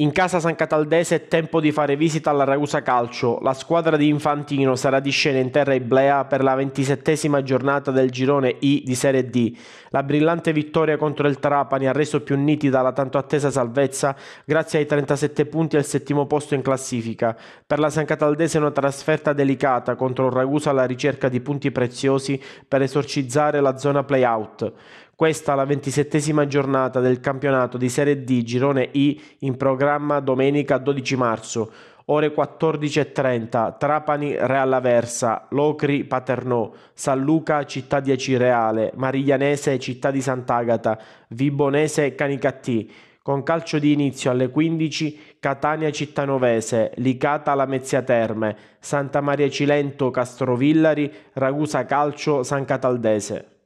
In casa San Cataldese è tempo di fare visita alla Ragusa Calcio. La squadra di Infantino sarà di scena in terra iblea per la ventisettesima giornata del girone I di Serie D. La brillante vittoria contro il Trapani ha reso più nitida la tanto attesa salvezza grazie ai 37 punti al settimo posto in classifica. Per la San Cataldese è una trasferta delicata contro il Ragusa alla ricerca di punti preziosi per esorcizzare la zona play-out. Questa la ventisettesima giornata del campionato di Serie D Girone I in programma domenica 12 marzo, ore 14.30, Trapani Real Aversa, Locri Paternò, San Luca Città di Acireale, Mariglianese Città di Sant'Agata, Vibonese Canicattì. Con calcio di inizio alle 15 Catania Cittanovese, Licata Lamezia Terme, Santa Maria Cilento Castrovillari, Ragusa Calcio San Cataldese.